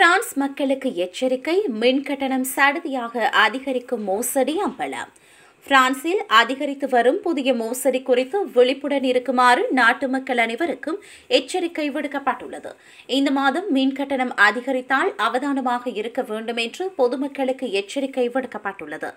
France மக்களுக்கு எச்சரிக்கை மின் கட்டணம் சடுதியாக அதிகரிக்கும் மோசடி அம்பலம் பிரான்சில் அதிகரித்து வரும் புதிய மோசடி குறித்து விழிப்புடன் இருக்குமாறு நாட்டு மக்கள் அனைவருக்கும் எச்சரிக்கை விடுக்கப்பட்டுள்ளது இந்த மாதம் மின் கட்டணம் அதிகரித்தால் அவதானமாக இருக்க வேண்டும் என்று பொதுமக்களுக்கு எச்சரிக்கை விடுக்கப்பட்டுள்ளது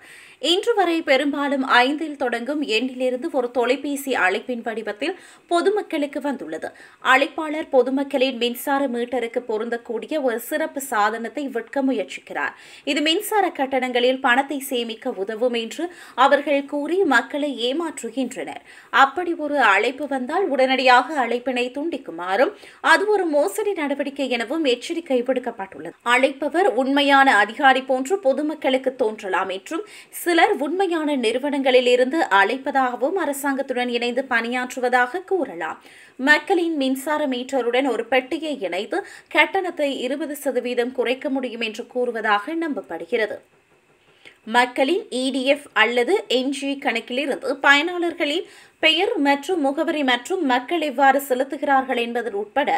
இன்று வரை பெரும்பாலும் ஐந்தில் தொடங்கும் எண்ணிலிருந்து ஒரு தொலைபேசி அழைப்பின் வடிவத்தில் பொதுமக்களுக்கு வந்துள்ளது அழைப்பாளர் பொதுமக்களின் மின்சார மீட்டருக்கு பொருந்தக்கூடிய ஒரு சிறப்பு சாதனத்தை விற்க முயற்சிக்கிறார் இது மின்சார கட்டணங்களில் பணத்தை சேமிக்க உதவும் என்று அவர் அவர்கள் கூறி மக்களை ஏமாற்றுகின்றனர் அப்படி ஒரு அழைப்பு வந்தால் உடனடியாக அழைப்பினை துண்டிக்குமாறும் அது ஒரு மோசடி நடவடிக்கை எனவும் எச்சரிக்கை விடுக்கப்பட்டுள்ளது அழைப்பவர் உண்மையான அதிகாரி போன்று பொதுமக்களுக்கு தோன்றலாம் என்றும் சிலர் உண்மையான நிறுவனங்களில் இருந்து அழைப்பதாகவும் அரசாங்கத்துடன் இணைந்து பணியாற்றுவதாக கூறலாம் மக்களின் மின்சார மீட்டருடன் ஒரு பெட்டியை இணைத்து கட்டணத்தை இருபது சதவீதம் குறைக்க முடியும் என்று கூறுவதாக நம்பப்படுகிறது மக்களின் இடிஎஃப் e அல்லது என்ஜி கணக்கிலிருந்து பயனாளர்களின் பெயர் மற்றும் முகவரி மற்றும் மக்கள் எவ்வாறு செலுத்துகிறார்கள் என்பது உட்பட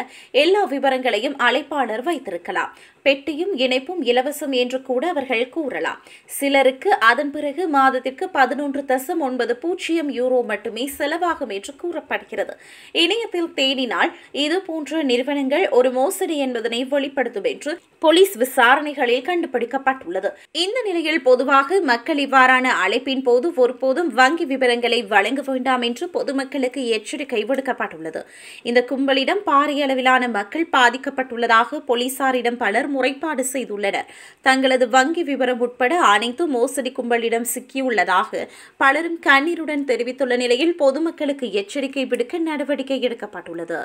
எல்லா விவரங்களையும் அழைப்பாளர் வைத்திருக்கலாம் பெட்டியும் இணைப்பும் இலவசம் என்று கூட அவர்கள் கூறலாம் சிலருக்கு அதன் பிறகு மாதத்திற்கு பதினொன்று தசம் ஒன்பது பூஜ்ஜியம் யூரோ மட்டுமே செலவாகும் என்று கூறப்படுகிறது இணையத்தில் தேடினால் இதுபோன்ற நிறுவனங்கள் ஒரு மோசடி என்பதனை வெளிப்படுத்தும் என்று போலீஸ் விசாரணைகளில் கண்டுபிடிக்கப்பட்டுள்ளது இந்த நிலையில் பொதுவாக மக்கள் இவ்வாறான அழைப்பின் போது ஒருபோதும் வங்கி விவரங்களை வழங்க வேண்டாம் என்று என்று பொதுமக்களுக்கு எச்சரிக்கை விடுக்கப்பட்டுள்ளது இந்த கும்பலிடம் பாரிய அளவிலான மக்கள் பாதிக்கப்பட்டுள்ளதாக போலீசாரிடம் பலர் முறைப்பாடு செய்துள்ளனர் தங்களது வங்கி விவரம் உட்பட அனைத்து மோசடி கும்பலிடம் சிக்கியுள்ளதாக பலரும் கண்ணீருடன் தெரிவித்துள்ள நிலையில் பொதுமக்களுக்கு எச்சரிக்கை விடுக்க நடவடிக்கை எடுக்கப்பட்டுள்ளது